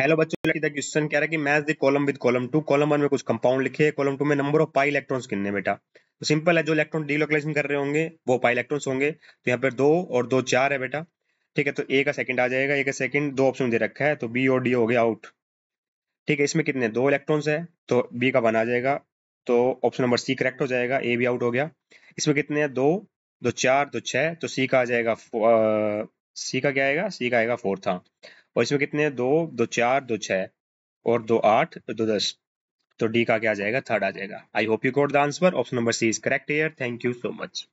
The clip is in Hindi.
हेलो बच्चों क्वेश्चन कह रहा है कि match the column with column two column one में कुछ कंपाउंड लिखे है कॉलम टू में नंबर ऑफ पाई इलेक्ट्रॉन्स कितने बेटा तो सिंपल है जो इलेक्ट्रॉन डीलोकलाइजेशन कर रहे होंगे वो पाई इलेक्ट्रॉन्स होंगे तो यहाँ पर दो और दो चार है बेटा ठीक है तो ए का सेकंड आ जाएगा ए का सेकंड दो ऑप्शन दे रखा है तो बी और डी हो गया आउट ठीक है इसमें कितने दो इलेक्ट्रॉन्स है तो बी का वन आ जाएगा तो ऑप्शन नंबर सी करेक्ट हो जाएगा ए भी आउट हो गया इसमें कितने हैं दो दो चार दो छः तो सी का आ जाएगा सी का क्या आएगा सी का आएगा फोर्थ हाँ और इसमें कितने हैं दो दो चार दो छः और दो आठ दो दस तो डी का क्या आ जाएगा थर्ड आ जाएगा I hope you got the answer option number C is correct air thank you so much